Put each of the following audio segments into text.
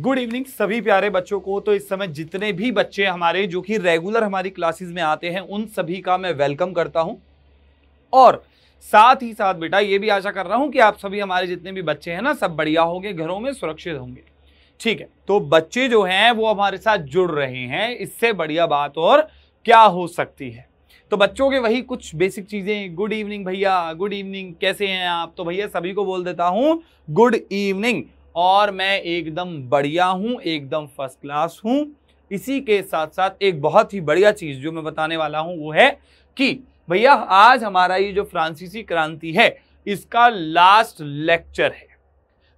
good evening सभी प्यारे बच्चों को तो इस समय जितने भी बच्चे हमारे जो कि रेगुलर हमारी क्लासेस में आते हैं उन सभी का मैं वेलकम करता हूं और साथ ही साथ बेटा ये भी आशा कर रहा हूं कि आप सभी हमारे जितने भी बच्चे हैं ना सब बढ़िया होंगे घरों में सुरक्षित होंगे ठीक है तो बच्चे जो हैं वो हमारे साथ जुड़ रहे हैं इससे बढ़िया बात और क्या हो सकती है तो बच्चों के वही कुछ बेसिक चीज़ें गुड इवनिंग भैया गुड इवनिंग कैसे हैं आप तो भैया सभी को बोल देता हूँ गुड इवनिंग और मैं एकदम बढ़िया हूँ एकदम फर्स्ट क्लास हूँ इसी के साथ साथ एक बहुत ही बढ़िया चीज़ जो मैं बताने वाला हूँ वो है कि भैया आज हमारा ये जो फ्रांसीसी क्रांति है इसका लास्ट लेक्चर है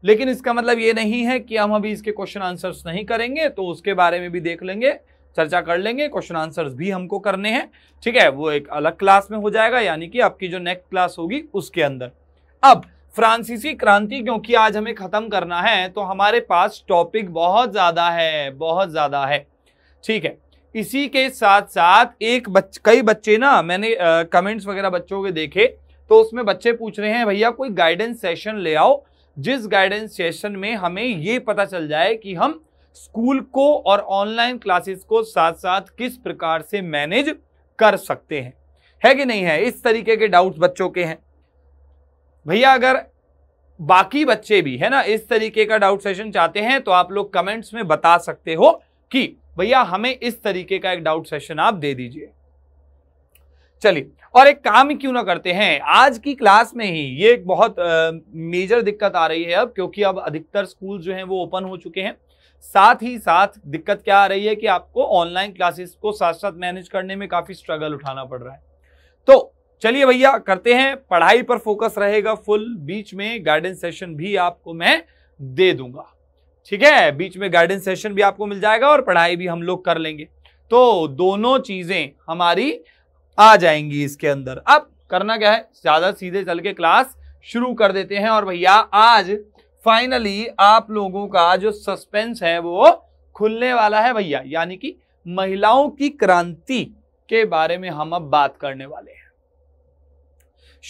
लेकिन इसका मतलब ये नहीं है कि हम अभी इसके क्वेश्चन आंसर्स नहीं करेंगे तो उसके बारे में भी देख लेंगे चर्चा कर लेंगे क्वेश्चन आंसर्स भी हमको करने हैं ठीक है वो एक अलग क्लास में हो जाएगा यानी कि आपकी जो नेक्स्ट क्लास होगी उसके अंदर अब फ्रांसीसी क्रांति क्योंकि आज हमें ख़त्म करना है तो हमारे पास टॉपिक बहुत ज़्यादा है बहुत ज़्यादा है ठीक है इसी के साथ साथ एक बच कई बच्चे ना मैंने कमेंट्स वगैरह बच्चों के देखे तो उसमें बच्चे पूछ रहे हैं भैया कोई गाइडेंस सेशन ले आओ जिस गाइडेंस सेशन में हमें ये पता चल जाए कि हम स्कूल को और ऑनलाइन क्लासेस को साथ साथ किस प्रकार से मैनेज कर सकते हैं है कि नहीं है इस तरीके के डाउट्स बच्चों के हैं भैया अगर बाकी बच्चे भी है ना इस तरीके का डाउट सेशन चाहते हैं तो आप लोग कमेंट्स में बता सकते हो कि भैया हमें इस तरीके का एक डाउट सेशन आप दे दीजिए चलिए और एक काम क्यों ना करते हैं आज की क्लास में ही ये एक बहुत आ, मेजर दिक्कत आ रही है अब क्योंकि अब अधिकतर स्कूल जो हैं वो ओपन हो चुके हैं साथ ही साथ दिक्कत क्या आ रही है कि आपको ऑनलाइन क्लासेस को साथ साथ मैनेज करने में काफी स्ट्रगल उठाना पड़ रहा है तो चलिए भैया करते हैं पढ़ाई पर फोकस रहेगा फुल बीच में गाइडेंस सेशन भी आपको मैं दे दूंगा ठीक है बीच में गाइडेंस सेशन भी आपको मिल जाएगा और पढ़ाई भी हम लोग कर लेंगे तो दोनों चीजें हमारी आ जाएंगी इसके अंदर अब करना क्या है ज्यादा सीधे चल के क्लास शुरू कर देते हैं और भैया आज फाइनली आप लोगों का जो सस्पेंस है वो खुलने वाला है भैया यानी कि महिलाओं की क्रांति के बारे में हम अब बात करने वाले हैं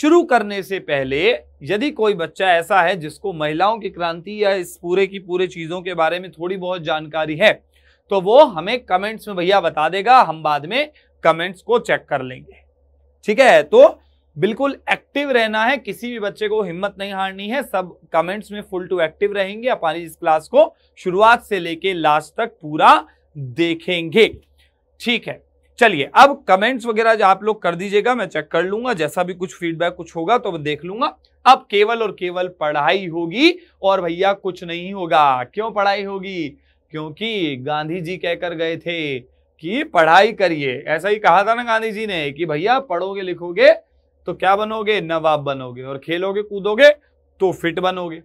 शुरू करने से पहले यदि कोई बच्चा ऐसा है जिसको महिलाओं की क्रांति या इस पूरे की पूरे चीज़ों के बारे में थोड़ी बहुत जानकारी है तो वो हमें कमेंट्स में भैया बता देगा हम बाद में कमेंट्स को चेक कर लेंगे ठीक है तो बिल्कुल एक्टिव रहना है किसी भी बच्चे को हिम्मत नहीं हारनी है सब कमेंट्स में फुल टू एक्टिव रहेंगे अपने इस क्लास को शुरुआत से लेके लास्ट तक पूरा देखेंगे ठीक है चलिए अब कमेंट्स वगैरह आप लोग कर दीजिएगा मैं चेक कर लूंगा जैसा भी कुछ फीडबैक कुछ होगा तो मैं देख लूंगा अब केवल और केवल पढ़ाई होगी और भैया कुछ नहीं होगा क्यों पढ़ाई होगी क्योंकि गांधी जी कहकर गए थे कि पढ़ाई करिए ऐसा ही कहा था ना गांधी जी ने कि भैया पढ़ोगे लिखोगे तो क्या बनोगे नवाब बनोगे और खेलोगे कूदोगे तो फिट बनोगे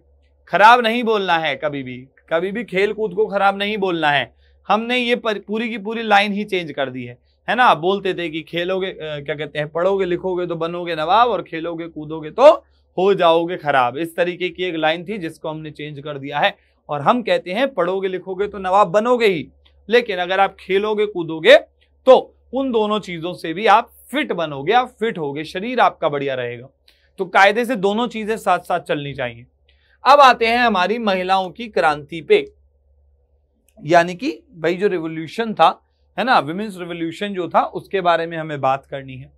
खराब नहीं बोलना है कभी भी कभी भी खेल कूद को खराब नहीं बोलना है हमने ये पूरी की पूरी लाइन ही चेंज कर दी है है ना बोलते थे कि खेलोगे क्या कहते हैं पढ़ोगे लिखोगे तो बनोगे नवाब और खेलोगे कूदोगे तो हो जाओगे खराब इस तरीके की एक लाइन थी जिसको हमने चेंज कर दिया है और हम कहते हैं पढ़ोगे लिखोगे तो नवाब बनोगे ही लेकिन अगर आप खेलोगे कूदोगे तो उन दोनों चीजों से भी आप फिट बनोगे आप फिट होगे शरीर आपका बढ़िया रहेगा तो कायदे से दोनों चीजें साथ साथ चलनी चाहिए अब आते हैं हमारी महिलाओं की क्रांति पे यानी कि भाई जो रिवोल्यूशन था है ना विमेंस रिवोल्यूशन जो था उसके बारे में हमें बात करनी है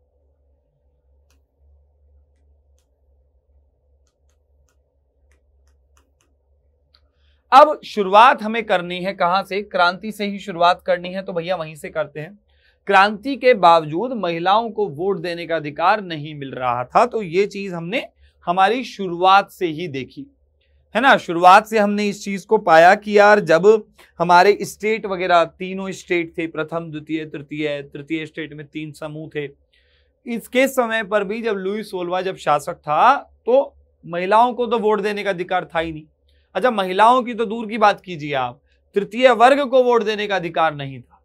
अब शुरुआत हमें करनी है कहां से क्रांति से ही शुरुआत करनी है तो भैया वहीं से करते हैं क्रांति के बावजूद महिलाओं को वोट देने का अधिकार नहीं मिल रहा था तो ये चीज हमने हमारी शुरुआत से ही देखी है ना शुरुआत से हमने इस चीज को पाया कि यार जब हमारे स्टेट वगैरह तीनों स्टेट थे प्रथम द्वितीय तृतीय तृतीय स्टेट में तीन समूह थे इसके समय पर भी जब लुई सोलवा जब शासक था तो महिलाओं को तो वोट देने का अधिकार था ही नहीं अच्छा महिलाओं की तो दूर की बात कीजिए आप तृतीय वर्ग को वोट देने का अधिकार नहीं था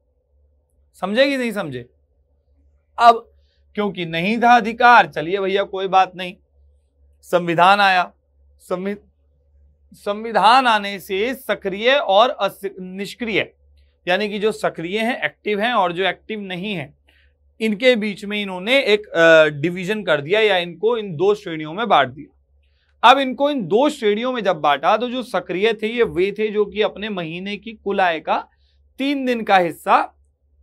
समझे कि नहीं समझे अब क्योंकि नहीं था अधिकार चलिए भैया कोई बात नहीं संविधान आया संविधान संविधान आने से सक्रिय और निष्क्रिय यानी कि जो सक्रिय हैं एक्टिव हैं और जो एक्टिव नहीं हैं इनके बीच में इन्होंने एक डिवीजन कर दिया या इनको इन दो श्रेणियों में बांट दिया अब इनको इन दो श्रेणियों में जब बांटा तो जो सक्रिय थे ये वे थे जो कि अपने महीने की कुल आय का तीन दिन का हिस्सा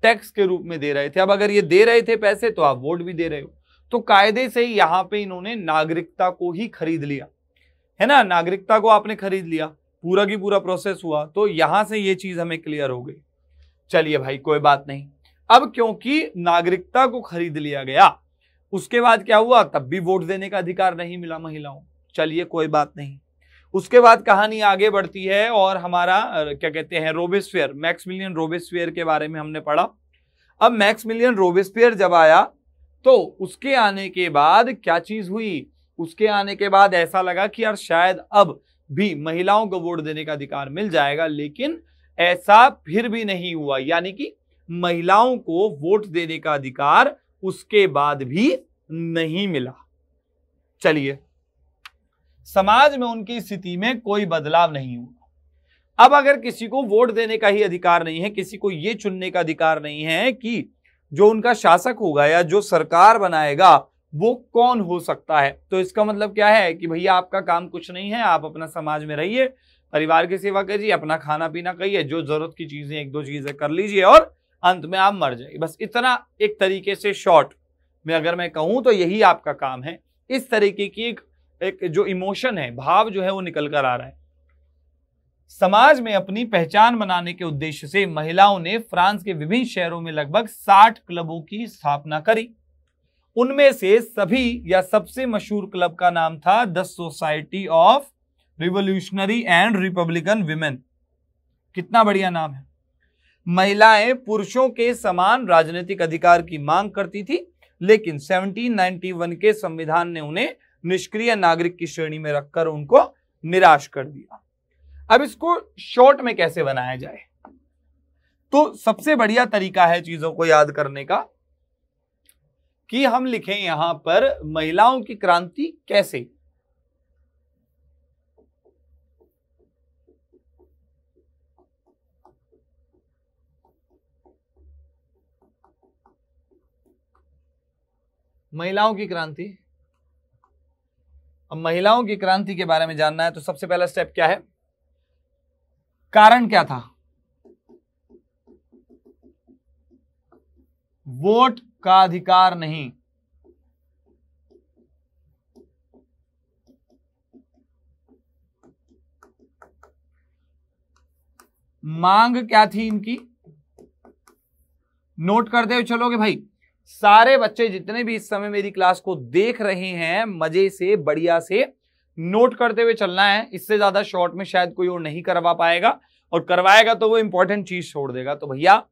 टैक्स के रूप में दे रहे थे अब अगर ये दे रहे थे पैसे तो आप वोट भी दे रहे हो तो कायदे से यहाँ पे इन्होंने नागरिकता को ही खरीद लिया है ना नागरिकता को आपने खरीद लिया पूरा की पूरा प्रोसेस हुआ तो यहां से ये चीज हमें क्लियर हो गई चलिए भाई कोई बात नहीं अब क्योंकि नागरिकता को खरीद लिया गया उसके बाद क्या हुआ तब भी वोट देने का अधिकार नहीं मिला महिलाओं चलिए कोई बात नहीं उसके बाद कहानी आगे बढ़ती है और हमारा क्या कहते हैं रोबेस्फियर मैक्स मिलियन रोबेस्फियर के बारे में हमने पढ़ा अब मैक्स मिलियन रोबेस्फेयर जब आया तो उसके आने के बाद क्या चीज हुई उसके आने के बाद ऐसा लगा कि यार शायद अब भी महिलाओं को वोट देने का अधिकार मिल जाएगा लेकिन ऐसा फिर भी नहीं हुआ यानी कि महिलाओं को वोट देने का अधिकार उसके बाद भी नहीं मिला चलिए समाज में उनकी स्थिति में कोई बदलाव नहीं हुआ अब अगर किसी को वोट देने का ही अधिकार नहीं है किसी को यह चुनने का अधिकार नहीं है कि जो उनका शासक होगा या जो सरकार बनाएगा वो कौन हो सकता है तो इसका मतलब क्या है कि भैया आपका काम कुछ नहीं है आप अपना समाज में रहिए परिवार की सेवा करिए अपना खाना पीना करिए जो जरूरत की चीजें एक दो चीजें कर लीजिए और अंत में आप मर जाइए बस इतना एक तरीके से शॉर्ट में अगर मैं कहूं तो यही आपका काम है इस तरीके की एक, एक जो इमोशन है भाव जो है वो निकल कर आ रहा है समाज में अपनी पहचान बनाने के उद्देश्य से महिलाओं ने फ्रांस के विभिन्न शहरों में लगभग 60 क्लबों की स्थापना करी उनमें से सभी या सबसे मशहूर क्लब का नाम था the society of revolutionary and republican women कितना बढ़िया नाम है महिलाएं पुरुषों के समान राजनीतिक अधिकार की मांग करती थी लेकिन 1791 के संविधान ने उन्हें निष्क्रिय नागरिक की श्रेणी में रखकर उनको निराश कर दिया अब इसको शॉर्ट में कैसे बनाया जाए तो सबसे बढ़िया तरीका है चीजों को याद करने का कि हम लिखें यहां पर महिलाओं की क्रांति कैसे महिलाओं की क्रांति अब महिलाओं की क्रांति के बारे में जानना है तो सबसे पहला स्टेप क्या है कारण क्या था वोट का अधिकार नहीं मांग क्या थी इनकी नोट करते हुए चलोगे भाई सारे बच्चे जितने भी इस समय मेरी क्लास को देख रहे हैं मजे से बढ़िया से नोट करते हुए चलना है इससे ज्यादा शॉर्ट में शायद कोई और नहीं करवा पाएगा और करवाएगा तो वो इंपॉर्टेंट चीज छोड़ देगा तो भैया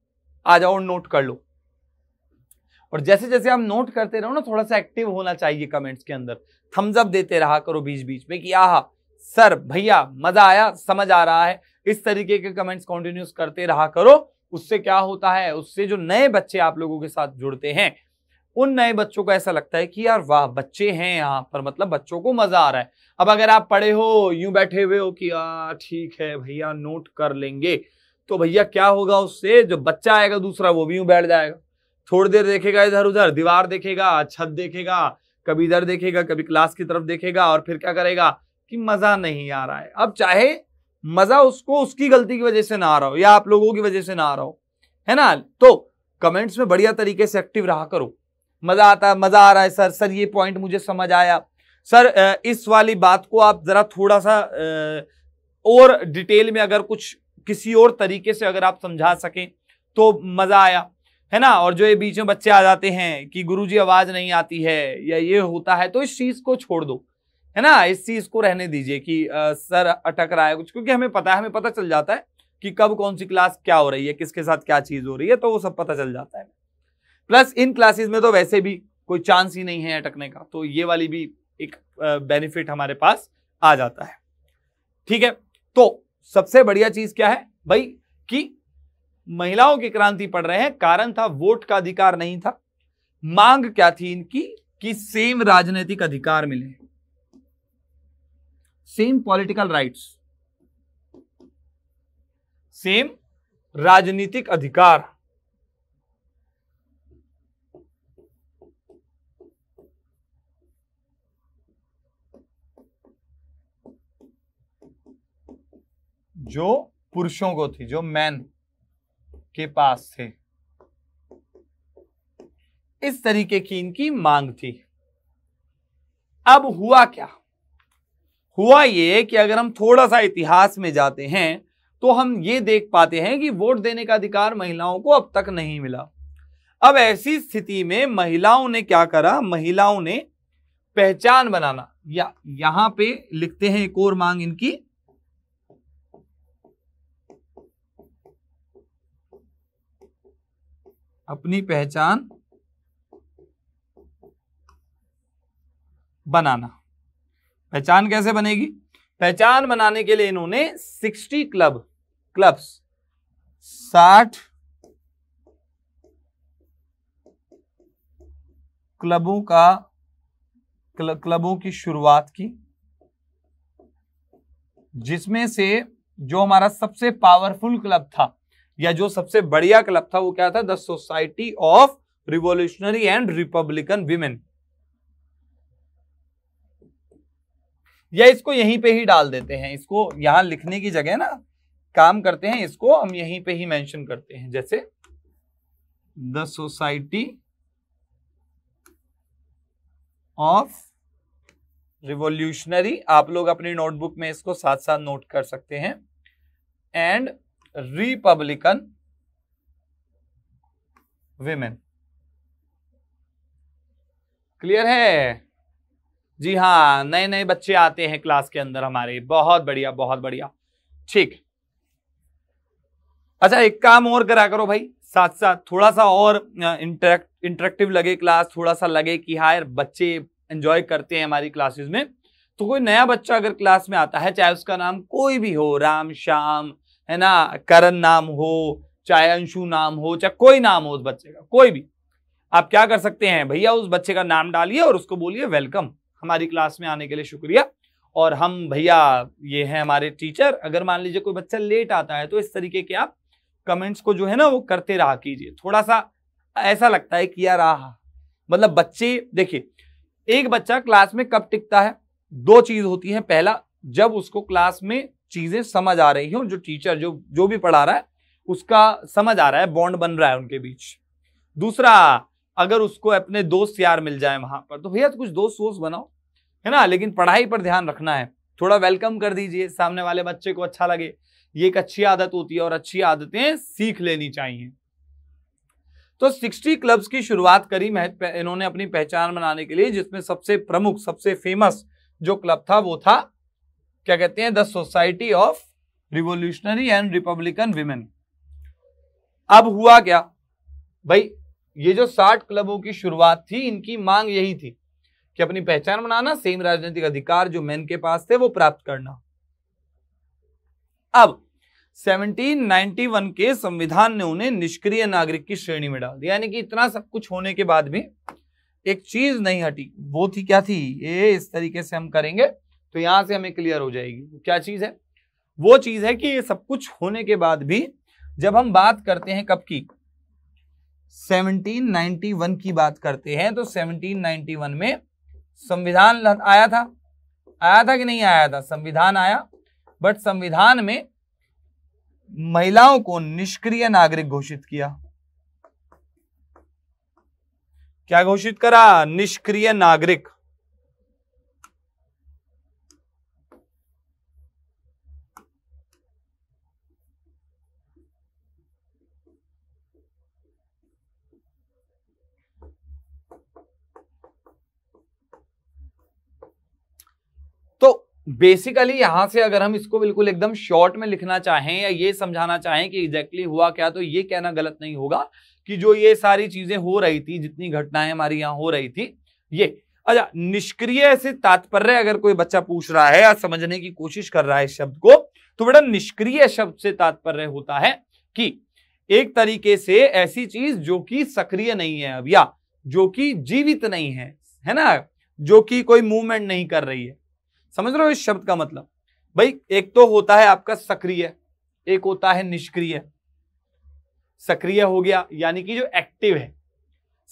आ जाओ नोट कर लो और जैसे जैसे हम नोट करते रहो ना थोड़ा सा एक्टिव होना चाहिए कमेंट्स के अंदर थम्स अप देते रहा करो बीच बीच में कि आह सर भैया मजा आया समझ आ रहा है इस तरीके के कमेंट्स कंटिन्यूस करते रहा करो उससे क्या होता है उससे जो नए बच्चे आप लोगों के साथ जुड़ते हैं उन नए बच्चों को ऐसा लगता है कि यार वाह बच्चे हैं यहाँ पर मतलब बच्चों को मजा आ रहा है अब अगर आप पढ़े हो यूं बैठे हुए हो कि यार ठीक है भैया नोट कर लेंगे तो भैया क्या होगा उससे जो बच्चा आएगा दूसरा वो भी यूं बैठ जाएगा थोड़ी देर देखेगा इधर उधर दीवार देखेगा छत देखेगा कभी इधर देखेगा कभी क्लास की तरफ देखेगा और फिर क्या करेगा कि मजा नहीं आ रहा है अब चाहे मजा उसको उसकी गलती की वजह से ना आ रहा हो या आप लोगों की वजह से ना आ रहा हो है ना तो कमेंट्स में बढ़िया तरीके से एक्टिव रहा करो मजा आता है मजा आ रहा है सर सर ये पॉइंट मुझे समझ आया सर इस वाली बात को आप जरा थोड़ा सा और डिटेल में अगर कुछ किसी और तरीके से अगर आप समझा सकें तो मजा आया है ना और जो ये बीच में बच्चे आ जाते हैं कि गुरुजी आवाज नहीं आती है या ये होता है तो इस चीज को छोड़ दो है ना इस चीज को रहने दीजिए कि आ, सर अटक रहा है कुछ क्योंकि हमें पता है हमें पता चल जाता है कि कब कौन सी क्लास क्या हो रही है किसके साथ क्या चीज हो रही है तो वो सब पता चल जाता है प्लस इन क्लासेस में तो वैसे भी कोई चांस ही नहीं है अटकने का तो ये वाली भी एक बेनिफिट हमारे पास आ जाता है ठीक है तो सबसे बढ़िया चीज क्या है भाई कि महिलाओं की क्रांति पढ़ रहे हैं कारण था वोट का अधिकार नहीं था मांग क्या थी इनकी कि सेम राजनीतिक अधिकार मिले सेम पॉलिटिकल राइट्स सेम राजनीतिक अधिकार जो पुरुषों को थी जो मैन के पास थे इस तरीके की इनकी मांग थी अब हुआ क्या हुआ ये कि अगर हम थोड़ा सा इतिहास में जाते हैं तो हम ये देख पाते हैं कि वोट देने का अधिकार महिलाओं को अब तक नहीं मिला अब ऐसी स्थिति में महिलाओं ने क्या करा महिलाओं ने पहचान बनाना या यहां पे लिखते हैं एक और मांग इनकी अपनी पहचान बनाना पहचान कैसे बनेगी पहचान बनाने के लिए इन्होंने 60 क्लब क्लब्स 60 क्लबों का क्ल, क्लबों की शुरुआत की जिसमें से जो हमारा सबसे पावरफुल क्लब था या जो सबसे बढ़िया क्लब था वो क्या था the society of revolutionary and republican women या इसको यहीं पे ही डाल देते हैं इसको यहां लिखने की जगह ना काम करते हैं इसको हम यहीं पे ही मेंशन करते हैं जैसे द सोसाइटी ऑफ रिवोल्यूशनरी आप लोग अपनी नोटबुक में इसको साथ साथ नोट कर सकते हैं एंड रिपब्लिकन वेमेन क्लियर है जी हाँ नए नए बच्चे आते हैं क्लास के अंदर हमारे बहुत बढ़िया बहुत बढ़िया ठीक अच्छा एक काम और करा करो भाई साथ साथ थोड़ा सा और इंटरेक्ट इंटरेक्टिव लगे क्लास थोड़ा सा लगे कि हाँ यार बच्चे एंजॉय करते हैं हमारी क्लासेस में तो कोई नया बच्चा अगर क्लास में आता है चाहे उसका नाम कोई भी हो राम श्याम है ना करण नाम हो चाहे अंशु नाम हो चाहे कोई नाम हो उस बच्चे का कोई भी आप क्या कर सकते हैं भैया उस बच्चे का नाम डालिए और उसको बोलिए वेलकम हमारी क्लास में आने के लिए शुक्रिया और हम भैया ये हैं हमारे टीचर अगर मान लीजिए कोई बच्चा लेट आता है तो इस तरीके के आप कमेंट्स को जो है ना वो करते रहा कीजिए थोड़ा सा ऐसा लगता है कि यार रहा मतलब बच्चे देखिए एक बच्चा क्लास में कब टिकता है दो चीज होती है पहला जब उसको क्लास में चीजें समझ आ रही हों जो टीचर जो जो भी पढ़ा रहा है उसका समझ आ रहा है बॉन्ड बन रहा है उनके बीच दूसरा अगर उसको अपने दोस्त यार मिल जाए वहां पर तो भैया तो कुछ दोस्त वोस्त बनाओ है ना लेकिन पढ़ाई पर ध्यान रखना है थोड़ा वेलकम कर दीजिए सामने वाले बच्चे को अच्छा लगे ये एक अच्छी आदत होती है और अच्छी आदतें सीख लेनी चाहिए तो 60 क्लब्स की शुरुआत करी इन्होंने अपनी पहचान बनाने के लिए जिसमें सबसे प्रमुख सबसे फेमस जो क्लब था वो था क्या कहते हैं the society of revolutionary and republican women अब हुआ क्या भाई ये जो साठ क्लबों की शुरुआत थी इनकी मांग यही थी कि अपनी पहचान बनाना सेम राजनीतिक अधिकार जो मेन के पास थे वो प्राप्त करना अब 1791 के संविधान ने उन्हें निष्क्रिय नागरिक की श्रेणी में डाल दिया यानी कि इतना सब कुछ होने के बाद भी एक चीज नहीं हटी वो थी क्या थी ये इस तरीके से हम करेंगे तो यहां से हमें क्लियर हो जाएगी क्या चीज है वो चीज है कि ये सब कुछ होने के बाद भी जब हम बात करते हैं कब की 1791 की बात करते हैं तो 1791 में संविधान आया था आया था कि नहीं आया था संविधान आया बट संविधान में महिलाओं को निष्क्रिय नागरिक घोषित किया क्या घोषित करा निष्क्रिय नागरिक बेसिकली यहां से अगर हम इसको बिल्कुल एकदम शॉर्ट में लिखना चाहें या ये समझाना चाहें कि एग्जैक्टली exactly हुआ क्या तो ये कहना गलत नहीं होगा कि जो ये सारी चीजें हो रही थी जितनी घटनाएं हमारी यहाँ हो रही थी ये अच्छा निष्क्रिय से तात्पर्य अगर कोई बच्चा पूछ रहा है या समझने की कोशिश कर रहा है इस शब्द को तो बेटा निष्क्रिय शब्द से तात्पर्य होता है कि एक तरीके से ऐसी चीज जो कि सक्रिय नहीं है अब या जो कि जीवित नहीं है है ना जो कि कोई मूवमेंट नहीं कर रही है समझ रहे हो इस शब्द का मतलब भाई एक तो होता है आपका सक्रिय एक होता है निष्क्रिय सक्रिय हो गया यानी कि जो एक्टिव है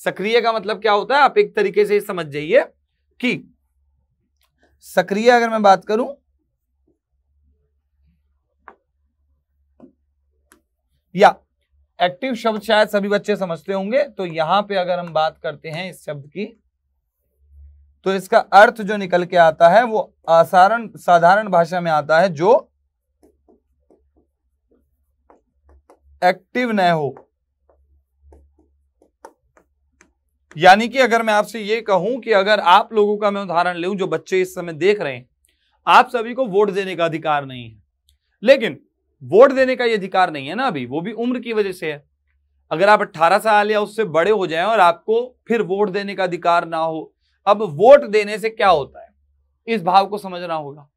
सक्रिय का मतलब क्या होता है आप एक तरीके से समझ जाइए कि सक्रिय अगर मैं बात करूं या एक्टिव शब्द शायद सभी बच्चे समझते होंगे तो यहां पे अगर हम बात करते हैं इस शब्द की तो इसका अर्थ जो निकल के आता है वो आसारण साधारण भाषा में आता है जो एक्टिव न हो यानी कि अगर मैं आपसे ये कहूं कि अगर आप लोगों का मैं उदाहरण लू जो बच्चे इस समय देख रहे हैं आप सभी को वोट देने का अधिकार नहीं है लेकिन वोट देने का ये अधिकार नहीं है ना अभी वो भी उम्र की वजह से है अगर आप 18 साल या उससे बड़े हो जाएं और आपको फिर वोट देने का अधिकार ना हो अब वोट देने से क्या होता है इस भाव को समझना होगा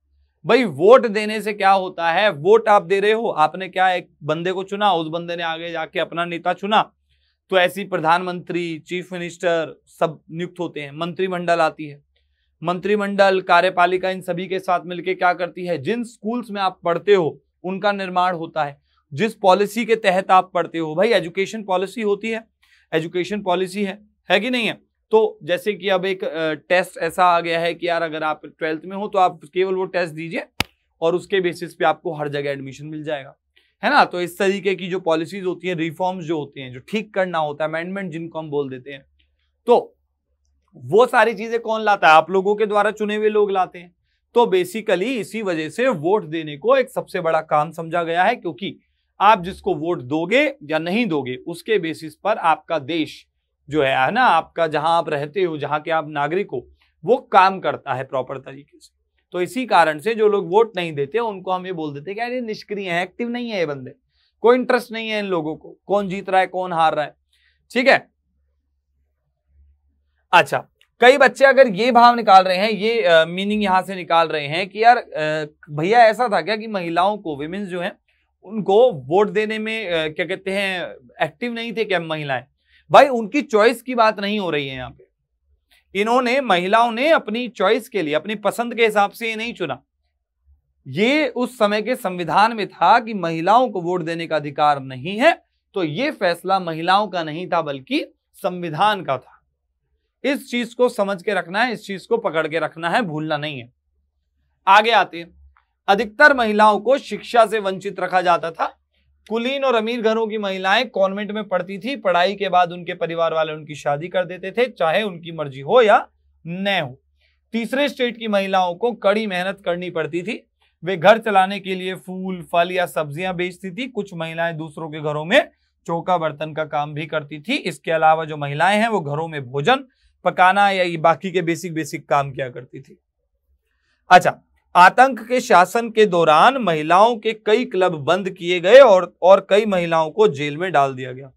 भाई वोट देने से क्या होता है वोट आप दे रहे हो आपने क्या एक बंदे को चुना उस बंदे ने आगे जाके अपना नेता चुना तो ऐसी प्रधानमंत्री चीफ मिनिस्टर सब नियुक्त होते हैं मंत्रिमंडल आती है मंत्रिमंडल कार्यपालिका इन सभी के साथ मिलकर क्या करती है जिन स्कूल्स में आप पढ़ते हो उनका निर्माण होता है जिस पॉलिसी के तहत आप पढ़ते हो भाई एजुकेशन पॉलिसी होती है एजुकेशन पॉलिसी है है कि नहीं है तो जैसे कि अब एक टेस्ट ऐसा आ गया है कि यार अगर आप ट्वेल्थ में हो तो आप केवल वो टेस्ट दीजिए और उसके बेसिस पे आपको हर जगह एडमिशन मिल जाएगा है ना तो इस तरीके की जो पॉलिसीज होती हैं रिफॉर्म्स जो होते हैं जो ठीक करना होता है अमेंडमेंट जिनको हम बोल देते हैं तो वो सारी चीजें कौन लाता है आप लोगों के द्वारा चुने हुए लोग लाते हैं तो बेसिकली इसी वजह से वोट देने को एक सबसे बड़ा काम समझा गया है क्योंकि आप जिसको वोट दोगे या नहीं दोगे उसके बेसिस पर आपका देश जो है ना आपका जहां आप रहते हो जहां के आप नागरिक हो वो काम करता है प्रॉपर तरीके से तो इसी कारण से जो लोग वोट नहीं देते उनको हम ये बोल देते हैं कि यार ये निष्क्रिय है एक्टिव नहीं है ये बंदे कोई इंटरेस्ट नहीं है इन लोगों को कौन जीत रहा है कौन हार रहा है ठीक है अच्छा कई बच्चे अगर ये भाव निकाल रहे हैं ये मीनिंग यहां से निकाल रहे हैं कि यार भैया ऐसा था क्या कि महिलाओं को विमेन्स जो है उनको वोट देने में क्या कहते हैं एक्टिव नहीं थे क्या महिलाएं भाई उनकी चॉइस की बात नहीं हो रही है यहाँ पे इन्होंने महिलाओं ने अपनी चॉइस के लिए अपनी पसंद के हिसाब से ये नहीं चुना ये उस समय के संविधान में था कि महिलाओं को वोट देने का अधिकार नहीं है तो ये फैसला महिलाओं का नहीं था बल्कि संविधान का था इस चीज को समझ के रखना है इस चीज को पकड़ के रखना है भूलना नहीं है आगे आते हैं अधिकतर महिलाओं को शिक्षा से वंचित रखा जाता था कुलीन और अमीर घरों की महिलाएं कॉन्वेंट में पढ़ती थी पढ़ाई के बाद उनके परिवार वाले उनकी शादी कर देते थे चाहे उनकी मर्जी हो या न हो तीसरे स्टेट की महिलाओं को कड़ी मेहनत करनी पड़ती थी वे घर चलाने के लिए फूल फल या सब्जियां बेचती थी कुछ महिलाएं दूसरों के घरों में चौका बर्तन का काम भी करती थी इसके अलावा जो महिलाएं हैं वो घरों में भोजन पकाना या ये बाकी के बेसिक बेसिक काम किया करती थी अच्छा आतंक के शासन के दौरान महिलाओं के कई क्लब बंद किए गए और और कई महिलाओं को जेल में डाल दिया गया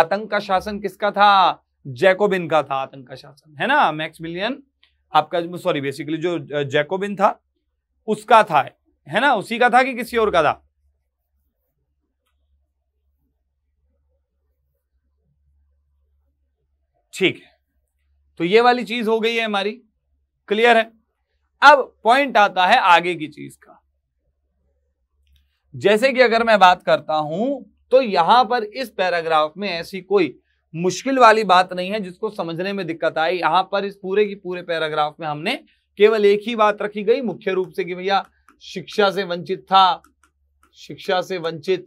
आतंक का शासन किसका था जैकोबिन का था आतंक का शासन है ना मैक्स मिलियन आपका सॉरी बेसिकली जो जैकोबिन था उसका था है ना उसी का था कि किसी और का था ठीक है तो ये वाली चीज हो गई है हमारी क्लियर है अब पॉइंट आता है आगे की चीज का जैसे कि अगर मैं बात करता हूं तो यहां पर इस पैराग्राफ में ऐसी कोई मुश्किल वाली बात नहीं है जिसको समझने में दिक्कत आई यहां पर इस पूरे की पूरे पैराग्राफ में हमने केवल एक ही बात रखी गई मुख्य रूप से कि भैया शिक्षा से वंचित था शिक्षा से वंचित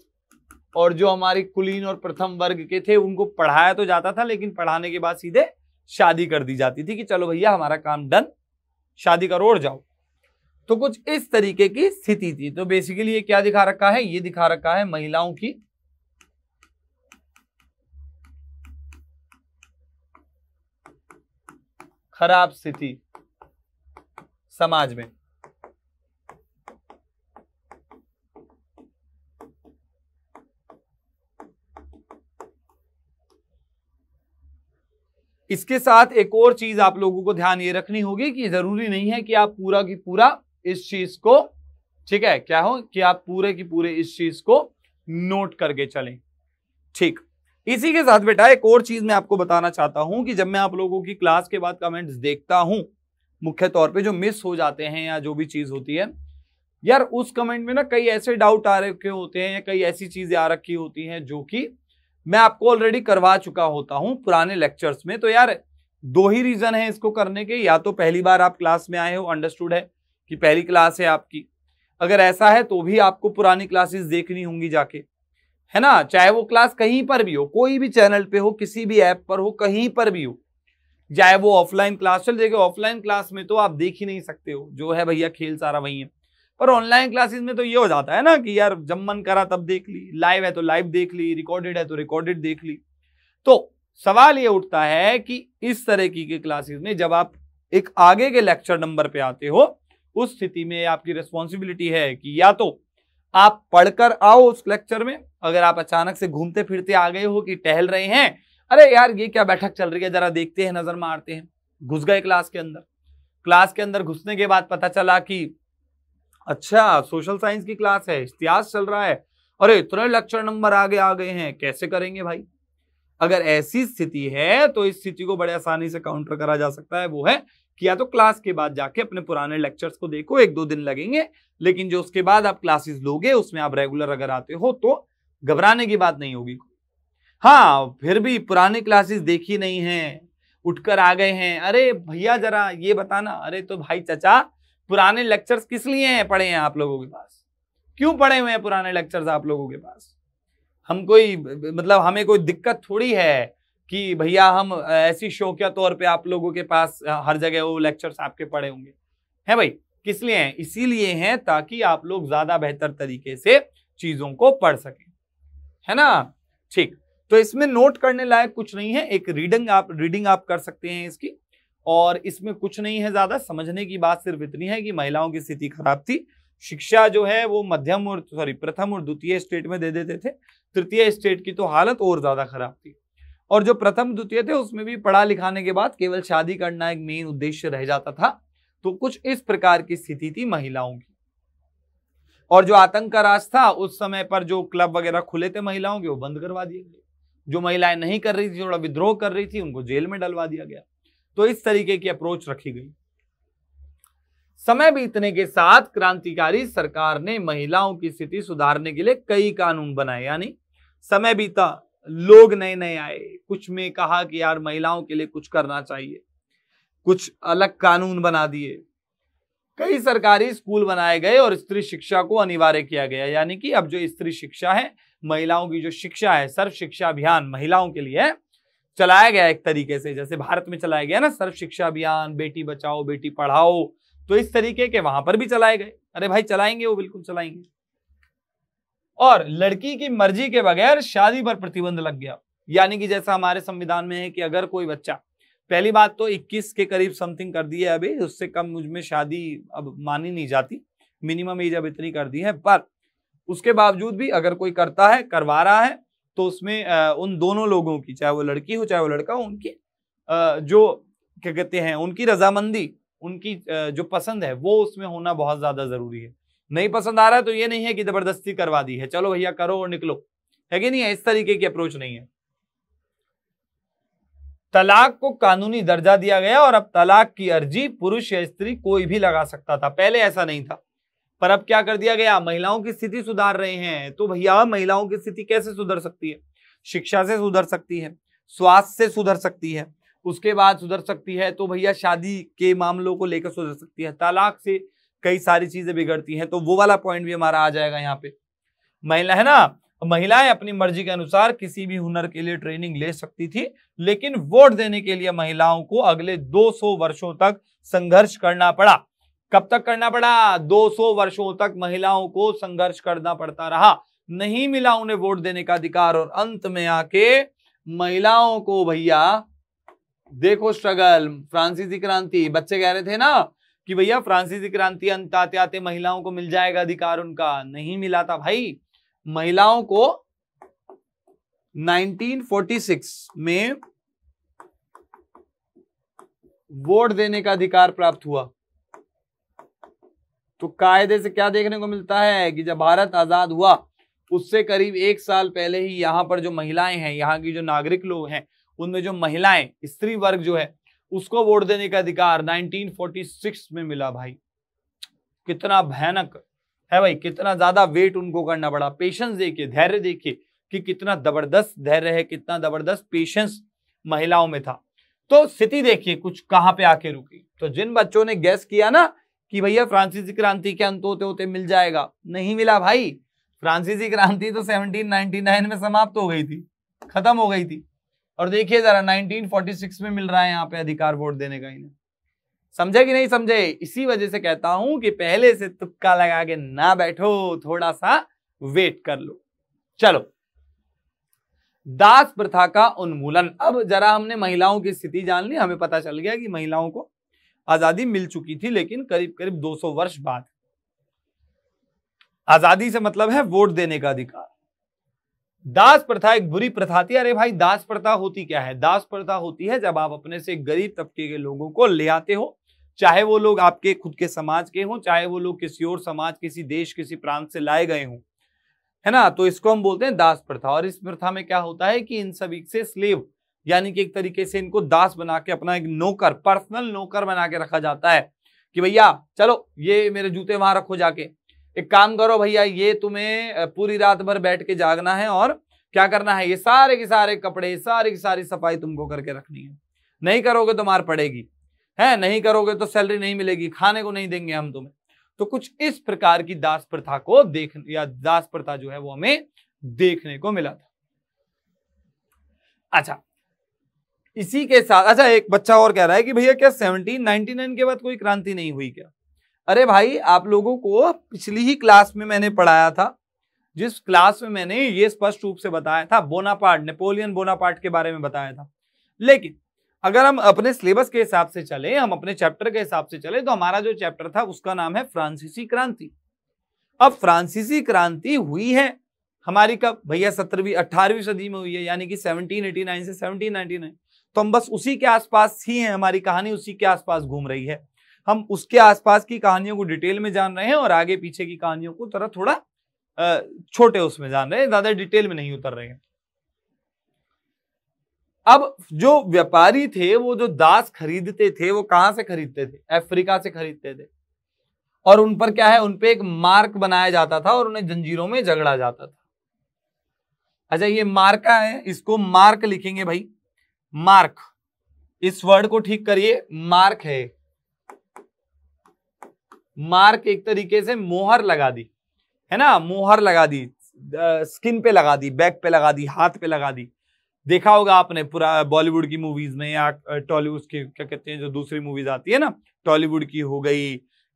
और जो हमारी कुलीन और प्रथम वर्ग के थे उनको पढ़ाया तो जाता था लेकिन पढ़ाने के बाद सीधे शादी कर दी जाती थी कि चलो भैया हमारा काम डन शादी करो और जाओ तो कुछ इस तरीके की स्थिति थी तो बेसिकली ये क्या दिखा रखा है ये दिखा रखा है महिलाओं की खराब स्थिति समाज में इसके साथ एक और चीज आप लोगों को ध्यान ये रखनी होगी कि जरूरी नहीं है कि आप पूरा की पूरा इस चीज को ठीक है क्या हो कि आप पूरे की पूरे इस चीज को नोट करके चलें ठीक इसी के साथ बेटा एक और चीज मैं आपको बताना चाहता हूं कि जब मैं आप लोगों की क्लास के बाद कमेंट्स देखता हूं मुख्य तौर पे जो मिस हो जाते हैं या जो भी चीज होती है यार उस कमेंट में ना कई ऐसे डाउट आ रखे होते हैं या कई ऐसी चीजें आ रखी होती हैं जो कि मैं आपको ऑलरेडी करवा चुका होता हूं पुराने लेक्चर्स में तो यार दो ही रीजन है इसको करने के या तो पहली बार आप क्लास में आए हो अंडरस्टूड है कि पहली क्लास है आपकी अगर ऐसा है तो भी आपको पुरानी क्लासेस देखनी होंगी जाके है ना चाहे वो क्लास कहीं पर भी हो कोई भी चैनल पे हो किसी भी ऐप पर हो कहीं पर भी हो चाहे वो ऑफलाइन क्लास चल जाएगी ऑफलाइन क्लास में तो आप देख ही नहीं सकते हो जो है भैया खेल सारा वही है पर ऑनलाइन क्लासेस में तो ये हो जाता है ना कि यार जब मन करा तब देख ली लाइव है तो लाइव देख ली रिकॉर्डेड है तो रिकॉर्डेड देख ली तो सवाल ये उठता है कि इस तरह की के क्लासेस में जब आप एक आगे के लेक्चर नंबर पे आते हो उस स्थिति में आपकी रिस्पॉन्सिबिलिटी है कि या तो आप पढ़कर आओ उस लेक्चर में अगर आप अचानक से घूमते फिरते आ गए हो कि टहल रहे हैं अरे यार ये क्या बैठक चल रही है जरा देखते हैं नजर मारते हैं घुस गए क्लास के अंदर क्लास के अंदर घुसने के बाद पता चला कि अच्छा सोशल साइंस की क्लास है इतिहास चल रहा है अरे इतने लेक्चर नंबर आगे आ गए हैं कैसे करेंगे भाई अगर ऐसी स्थिति है तो इस स्थिति को बड़े आसानी से काउंटर करा जा सकता है वो है कि या तो क्लास के बाद जाके अपने पुराने लेक्चर्स को देखो एक दो दिन लगेंगे लेकिन जो उसके बाद आप क्लासेस लोगे उसमें आप रेगुलर अगर आते हो तो घबराने की बात नहीं होगी हाँ फिर भी पुराने क्लासेस देखी नहीं है उठकर आ गए हैं अरे भैया जरा ये बताना अरे तो भाई चचा पुराने लेक्चर्स किस लिए हैं पढ़े हैं आप लोगों के पास क्यों पढ़े हुए हैं पुराने लेक्चर्स आप लोगों के पास हम कोई मतलब हमें कोई दिक्कत थोड़ी है कि भैया हम ऐसी शौकिया तौर पे आप लोगों के पास हर जगह वो लेक्चर्स आपके पढ़े होंगे हैं भाई किस लिए हैं इसीलिए हैं ताकि आप लोग ज़्यादा बेहतर तरीके से चीज़ों को पढ़ सकें है ना ठीक तो इसमें नोट करने लायक कुछ नहीं है एक रीडिंग आप रीडिंग आप कर सकते हैं इसकी और इसमें कुछ नहीं है ज़्यादा समझने की बात सिर्फ इतनी है कि महिलाओं की स्थिति खराब थी शिक्षा जो है वो मध्यम और सॉरी प्रथम और द्वितीय स्टेट में दे देते थे तृतीय स्टेट की तो हालत और ज़्यादा खराब थी और जो प्रथम द्वितीय थे उसमें भी पढ़ा लिखाने के बाद केवल शादी करना एक मेन उद्देश्य रह जाता था तो कुछ इस प्रकार की स्थिति थी महिलाओं की और जो आतंक का राज था उस समय पर जो क्लब वगैरह खुले थे महिलाओं के वो बंद करवा दिए गए जो महिलाएं नहीं कर रही थी थोड़ा विद्रोह कर रही थी उनको जेल में डलवा दिया गया तो इस तरीके की अप्रोच रखी गई समय बीतने के साथ क्रांतिकारी सरकार ने महिलाओं की स्थिति सुधारने के लिए कई कानून बनाए यानी समय बीता लोग नए नए आए कुछ में कहा कि यार महिलाओं के लिए कुछ करना चाहिए कुछ अलग कानून बना दिए कई सरकारी स्कूल बनाए गए और स्त्री शिक्षा को अनिवार्य किया गया यानी कि अब जो स्त्री शिक्षा है महिलाओं की जो शिक्षा है सर्व शिक्षा अभियान महिलाओं के लिए है चलाया गया एक तरीके से जैसे भारत में चलाया गया ना सर्व शिक्षा अभियान बेटी बचाओ बेटी पढ़ाओ तो इस तरीके के वहां पर भी चलाए गए अरे भाई चलाएंगे वो बिल्कुल चलाएंगे और लड़की की मर्जी के बगैर शादी पर प्रतिबंध लग गया यानी कि जैसा हमारे संविधान में है कि अगर कोई बच्चा पहली बात तो 21 के करीब समथिंग कर दी है अभी उससे कम मुझमें शादी अब मानी नहीं जाती मिनिमम एज अब इतनी कर दी है पर उसके बावजूद भी अगर कोई करता है करवा रहा है तो उसमें आ, उन दोनों लोगों की चाहे वो लड़की हो चाहे वो लड़का हो उनकी आ, जो क्या कहते हैं उनकी रजामंदी उनकी आ, जो पसंद है वो उसमें होना बहुत ज़्यादा ज़रूरी है नहीं पसंद आ रहा है तो ये नहीं है कि ज़बरदस्ती करवा दी है चलो भैया करो और निकलो है कि नहीं है इस तरीके की अप्रोच नहीं है तलाक को कानूनी दर्जा दिया गया और अब तलाक की अर्जी पुरुष या स्त्री कोई भी लगा सकता था पहले ऐसा नहीं था पर अब क्या कर दिया गया महिलाओं की स्थिति सुधार रहे हैं तो भैया महिलाओं की स्थिति कैसे सुधर सकती है शिक्षा से सुधर सकती है स्वास्थ्य से सुधर सकती है उसके बाद सुधर सकती है तो भैया शादी के मामलों को लेकर सुधर सकती है तलाक से कई सारी चीजें बिगड़ती हैं तो वो वाला पॉइंट भी हमारा आ जाएगा यहाँ पे महिला है ना महिलाएं अपनी मर्जी के अनुसार किसी भी हुनर के लिए ट्रेनिंग ले सकती थी लेकिन वोट देने के लिए महिलाओं को अगले 200 वर्षों तक संघर्ष करना पड़ा कब तक करना पड़ा 200 वर्षों तक महिलाओं को संघर्ष करना पड़ता रहा नहीं मिला उन्हें वोट देने का अधिकार और अंत में आके महिलाओं को भैया देखो स्ट्रगल फ्रांसीसी क्रांति बच्चे कह रहे थे ना कि भैया फ्रांसीसी क्रांति अंत आते आते महिलाओं को मिल जाएगा अधिकार उनका नहीं मिला था भाई महिलाओं को 1946 में वोट देने का अधिकार प्राप्त हुआ तो कायदे से क्या देखने को मिलता है कि जब भारत आज़ाद हुआ उससे करीब एक साल पहले ही यहाँ पर जो महिलाएं हैं यहाँ की जो नागरिक लोग हैं उनमें जो महिलाएं स्त्री वर्ग जो है उसको वोट देने का अधिकार 1946 में मिला भाई कितना भयानक है भाई कितना ज्यादा वेट उनको करना पड़ा पेशेंस देखिए धैर्य देखिए कि कितना जबरदस्त धैर्य है कितना जबरदस्त पेशेंस महिलाओं में था तो स्थिति देखिए कुछ कहाँ पे आके रुकी तो जिन बच्चों ने गैस किया ना कि भैया फ्रांसीसी क्रांति के अंत होते होते मिल जाएगा नहीं मिला भाई फ्रांसीसी क्रांति तो 1799 में समाप्त हो गई थी खत्म हो गई थी और देखिए जरा 1946 में मिल रहा है यहाँ पे अधिकार वोट देने का इन्हें समझे कि नहीं समझे इसी वजह से कहता हूं कि पहले से तुक्का लगा के ना बैठो थोड़ा सा वेट कर लो चलो दास प्रथा का उन्मूलन अब जरा हमने महिलाओं की स्थिति जान ली हमें पता चल गया कि महिलाओं को आजादी मिल चुकी थी लेकिन करीब करीब 200 वर्ष बाद आजादी से मतलब है वोट देने का अधिकार दास प्रथा एक बुरी प्रथा थी अरे भाई दास प्रथा होती क्या है दास प्रथा होती है जब आप अपने से गरीब तबके के लोगों को ले आते हो चाहे वो लोग आपके खुद के समाज के हों चाहे वो लोग किसी और समाज किसी देश किसी प्रांत से लाए गए हों है ना तो इसको हम बोलते हैं दास प्रथा और इस प्रथा में क्या होता है कि इन सभी से स्लेव यानी कि एक तरीके से इनको दास बना के अपना एक नौकर पर्सनल नौकर बना के रखा जाता है कि भैया चलो ये मेरे जूते वहां रखो जाके एक काम करो भैया ये तुम्हें पूरी रात भर बैठ के जागना है और क्या करना है ये सारे के सारे कपड़े सारे की सारी सफाई तुमको करके रखनी है नहीं करोगे तो मार पड़ेगी है नहीं करोगे तो सैलरी नहीं मिलेगी खाने को नहीं देंगे हम तुम्हें तो कुछ इस प्रकार की दास प्रथा को देख या दास प्रथा जो है वो हमें देखने को मिला था अच्छा इसी के साथ अच्छा एक बच्चा और कह रहा है कि भैया क्या सेवनटीन नाइनटी नाइन के बाद कोई क्रांति नहीं हुई क्या अरे भाई आप लोगों को पिछली ही क्लास में मैंने पढ़ाया था जिस क्लास में मैंने ये स्पष्ट रूप से बताया था बोनापार्ट नेपोलियन बोनापार्ट के बारे में बताया था लेकिन अगर हम अपने सिलेबस के हिसाब से चले हम अपने चैप्टर के हिसाब से चले तो हमारा जो चैप्टर था उसका नाम है फ्रांसीसी क्रांति अब फ्रांसीसी क्रांति हुई है हमारी कब भैया सत्रहवीं अट्ठारहवीं सदी में हुई है यानी कि 1789 से 1799 तो हम बस उसी के आसपास ही हैं हमारी कहानी उसी के आसपास घूम रही है हम उसके आसपास की कहानियों को डिटेल में जान रहे हैं और आगे पीछे की कहानियों को तरह थोड़ा छोटे उसमें जान रहे हैं ज्यादा डिटेल में नहीं उतर रहे हैं अब जो व्यापारी थे वो जो दास खरीदते थे वो कहां से खरीदते थे अफ्रीका से खरीदते थे और उन पर क्या है उन पर एक मार्क बनाया जाता था और उन्हें जंजीरों में झगड़ा जाता था अच्छा ये मार्का है इसको मार्क लिखेंगे भाई मार्क इस वर्ड को ठीक करिए मार्क है मार्क एक तरीके से मोहर लगा दी है ना मोहर लगा दी स्किन पे लगा दी बैक पे लगा दी हाथ पे लगा दी देखा होगा आपने पूरा बॉलीवुड की मूवीज में या टॉलीवुड की क्या कहते हैं जो दूसरी मूवीज आती है ना टॉलीवुड की हो गई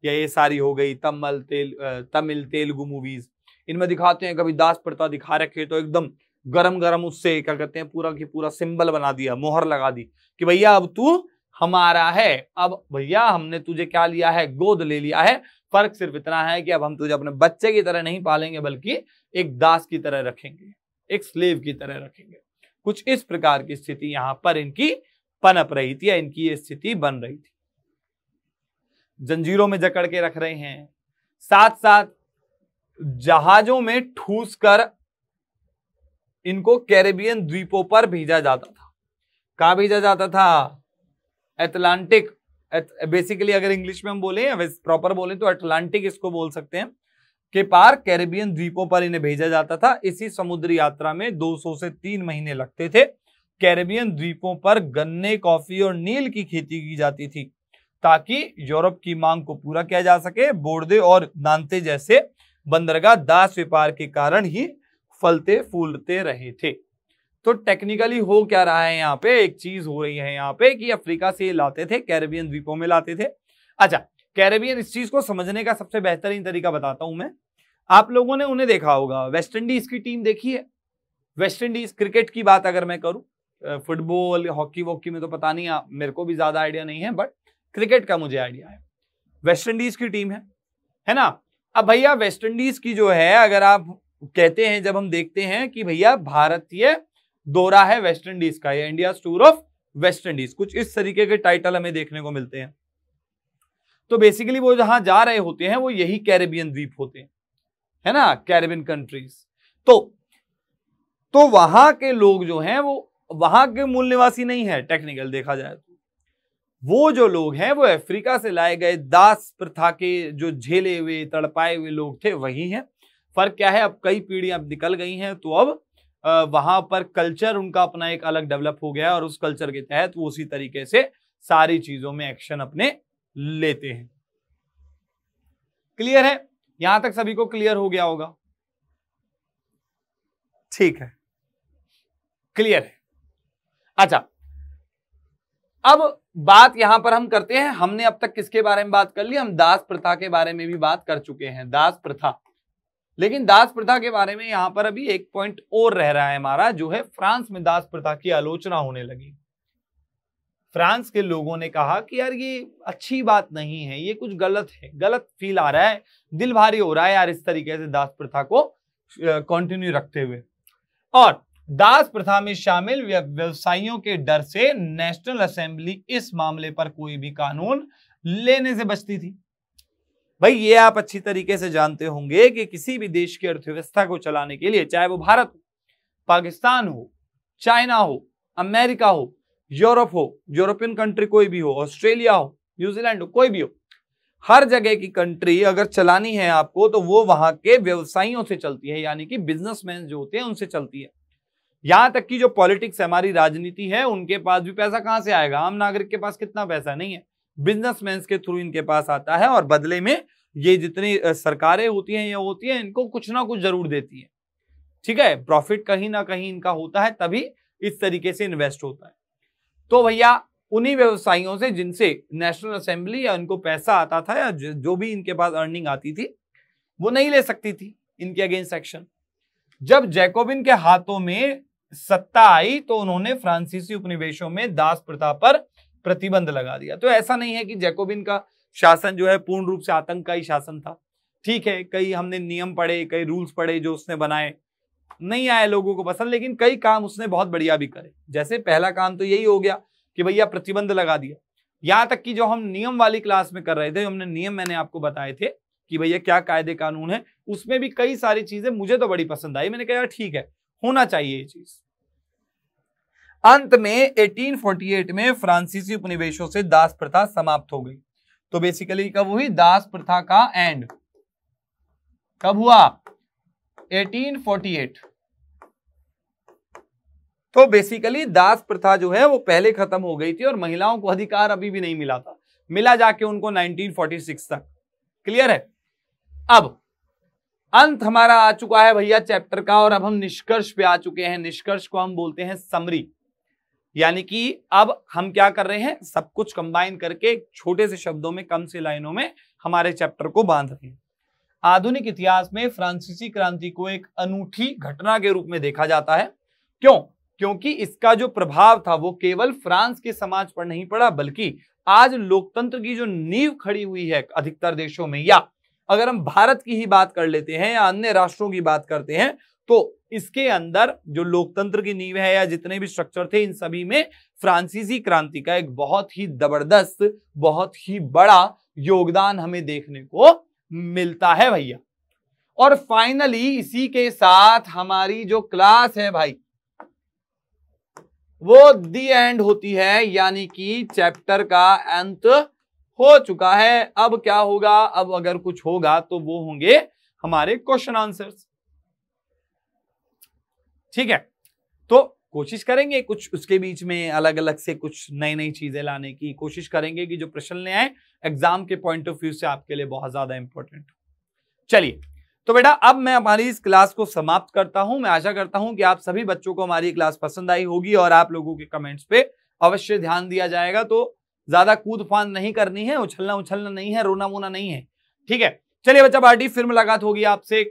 या ये सारी हो गई तमल तेल तमिल तेलुगु मूवीज इनमें दिखाते हैं कभी दास प्रथा दिखा रखे तो एकदम गरम गरम उससे क्या कहते हैं पूरा की पूरा सिंबल बना दिया मोहर लगा दी कि भैया अब तू हमारा है अब भैया हमने तुझे क्या लिया है गोद ले लिया है फर्क सिर्फ इतना है कि अब हम तुझे अपने बच्चे की तरह नहीं पालेंगे बल्कि एक दास की तरह रखेंगे एक स्लेव की तरह रखेंगे कुछ इस प्रकार की स्थिति यहाँ पर इनकी पनप रही थी या इनकी ये स्थिति बन रही थी जंजीरों में जकड़ के रख रहे हैं साथ साथ जहाजों में ठूस कर इनको कैरेबियन द्वीपों पर भेजा जाता था कहा भेजा जाता था एटलांटिक बेसिकली अगर इंग्लिश में हम बोले प्रॉपर बोले तो अटलांटिक इसको बोल सकते हैं के पार कैरेबियन द्वीपों पर इन्हें भेजा जाता था इसी समुद्री यात्रा में 200 से तीन महीने लगते थे कैरेबियन द्वीपों पर गन्ने कॉफी और नील की खेती की जाती थी ताकि यूरोप की मांग को पूरा किया जा सके बोर्डे और नानते जैसे बंदरगाह दास व्यापार के कारण ही फलते फूलते रहे थे तो टेक्निकली हो क्या रहा है यहाँ पे एक चीज हो रही है यहाँ पे कि अफ्रीका से लाते थे कैरेबियन द्वीपों में लाते थे अच्छा कैरेबियन इस चीज को समझने का सबसे बेहतरीन तरीका बताता हूं मैं आप लोगों ने उन्हें देखा होगा वेस्ट इंडीज की टीम देखी है वेस्ट इंडीज क्रिकेट की बात अगर मैं करूं फुटबॉल हॉकी वॉकी में तो पता नहीं मेरे को भी ज्यादा आइडिया नहीं है बट क्रिकेट का मुझे आइडिया है वेस्ट इंडीज की टीम है है ना अब भैया वेस्ट इंडीज की जो है अगर आप कहते हैं जब हम देखते हैं कि भैया भारतीय दौरा है वेस्ट इंडीज का या India tour of West Indies कुछ इस तरीके के टाइटल हमें देखने को मिलते हैं तो बेसिकली वो जहां जा रहे होते हैं वो यही कैरेबियन द्वीप होते हैं है ना कैरेबियन कंट्रीज तो तो वहां के लोग जो हैं वो वहां के मूल निवासी नहीं है टेक्निकल देखा जाए तो वो जो लोग हैं वो अफ्रीका से लाए गए दास प्रथा के जो झेले हुए तड़पाए हुए लोग थे वही हैं फर्क क्या है अब कई पीढ़ियां निकल गई हैं तो अब वहां पर कल्चर उनका अपना एक अलग डेवलप हो गया और उस कल्चर के तहत वो उसी तरीके से सारी चीजों में एक्शन अपने लेते हैं क्लियर है यहां तक सभी को क्लियर हो गया होगा ठीक है क्लियर है अच्छा अब बात यहां पर हम करते हैं हमने अब तक किसके बारे में बात कर ली हम दास प्रथा के बारे में भी बात कर चुके हैं दास प्रथा लेकिन दास प्रथा के बारे में यहां पर अभी एक पॉइंट और रह रहा है हमारा जो है फ्रांस में दास प्रथा की आलोचना होने लगी फ्रांस के लोगों ने कहा कि यार ये अच्छी बात नहीं है ये कुछ गलत है गलत फील आ रहा है दिल भारी हो रहा है यार इस तरीके से दास प्रथा को कंटिन्यू रखते हुए और दास प्रथा में शामिल व्यवसायियों के डर से नेशनल असेंबली इस मामले पर कोई भी कानून लेने से बचती थी भाई ये आप अच्छी तरीके से जानते होंगे कि किसी भी देश की अर्थव्यवस्था को चलाने के लिए चाहे वो भारत हो पाकिस्तान हो चाइना हो अमेरिका हो यूरोप हो यूरोपियन कंट्री कोई भी हो ऑस्ट्रेलिया हो न्यूजीलैंड हो कोई भी हो हर जगह की कंट्री अगर चलानी है आपको तो वो वहां के व्यवसायियों से चलती है यानी कि बिजनेसमैन जो होते हैं उनसे चलती है यहां तक कि जो पॉलिटिक्स है हमारी राजनीति है उनके पास भी पैसा कहां से आएगा आम नागरिक के पास कितना पैसा नहीं है बिजनेसमैन के थ्रू इनके पास आता है और बदले में ये जितनी सरकारें होती हैं या होती हैं इनको कुछ ना कुछ जरूर देती हैं ठीक है प्रॉफिट कहीं ना कहीं इनका होता है तभी इस तरीके से इन्वेस्ट होता है तो भैया उन्हीं व्यवसायियों से जिनसे नेशनल असेंबली या इनको पैसा आता था या जो भी इनके पास अर्निंग आती थी वो नहीं ले सकती थी इनके अगेंस्ट एक्शन जब जैकोबिन के हाथों में सत्ता आई तो उन्होंने फ्रांसीसी उपनिवेशों में दास प्रथा पर प्रतिबंध लगा दिया तो ऐसा नहीं है कि जैकोबिन का शासन जो है पूर्ण रूप से आतंक का ही शासन था ठीक है कई हमने नियम पढ़े कई रूल्स पढ़े जो उसने बनाए नहीं आए लोगों को पसंद लेकिन कई काम उसने बहुत बढ़िया भी करे जैसे पहला काम तो यही हो गया कि भैया प्रतिबंध लगा दिया यहाँ तक कि जो हम नियम वाली क्लास में कर रहे थे हमने नियम मैंने आपको बताए थे कि भैया क्या कायदे कानून है उसमें भी कई सारी चीजें मुझे तो बड़ी पसंद आई मैंने कहा ठीक है होना चाहिए ये चीज अंत में 1848 में फ्रांसीसी उपनिवेशों से दास प्रथा समाप्त हो गई तो बेसिकली कब हुई दास प्रथा का एंड कब हुआ 1848 तो बेसिकली दास प्रथा जो है वो पहले खत्म हो गई थी और महिलाओं को अधिकार अभी भी नहीं मिला था मिला जाके उनको 1946 तक क्लियर है अब अंत हमारा आ चुका है भैया चैप्टर का और अब हम निष्कर्ष पे आ चुके हैं निष्कर्ष को हम बोलते हैं समरी यानी कि अब हम क्या कर रहे हैं सब कुछ कंबाइन करके छोटे से शब्दों में कम से लाइनों में हमारे चैप्टर को बांध रहे हैं आधुनिक इतिहास में फ्रांसीसी क्रांति को एक अनूठी घटना के रूप में देखा जाता है क्यों क्योंकि इसका जो प्रभाव था वो केवल फ्रांस के समाज पर नहीं पड़ा बल्कि आज लोकतंत्र की जो नींव खड़ी हुई है अधिकतर देशों में या अगर हम भारत की ही बात कर लेते हैं या अन्य राष्ट्रों की बात करते हैं तो इसके अंदर जो लोकतंत्र की नींव है या जितने भी स्ट्रक्चर थे इन सभी में फ्रांसीसी क्रांति का एक बहुत ही जबरदस्त बहुत ही बड़ा योगदान हमें देखने को मिलता है भैया और फाइनली इसी के साथ हमारी जो क्लास है भाई वो दी एंड होती है यानी कि चैप्टर का अंत हो चुका है अब क्या होगा अब अगर कुछ होगा तो वो होंगे हमारे क्वेश्चन आंसर्स ठीक है तो कोशिश करेंगे कुछ उसके बीच में अलग अलग से कुछ नई नई चीजें लाने की कोशिश करेंगे कि जो प्रश्न ले आए एग्जाम के पॉइंट ऑफ व्यू से आपके लिए बहुत ज्यादा इंपॉर्टेंट चलिए तो बेटा अब मैं हमारी इस क्लास को समाप्त करता हूं मैं आशा करता हूं कि आप सभी बच्चों को हमारी क्लास पसंद आई होगी और आप लोगों के कमेंट्स पे अवश्य ध्यान दिया जाएगा तो ज्यादा कूद फान नहीं करनी है उछलना उछलना नहीं है रोना वोना नहीं है ठीक है चलिए बच्चा पार्टी फिर मुलाकात होगी आपसे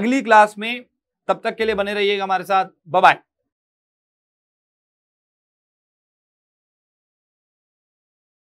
अगली क्लास में तब तक के लिए बने रहिएगा हमारे साथ बाय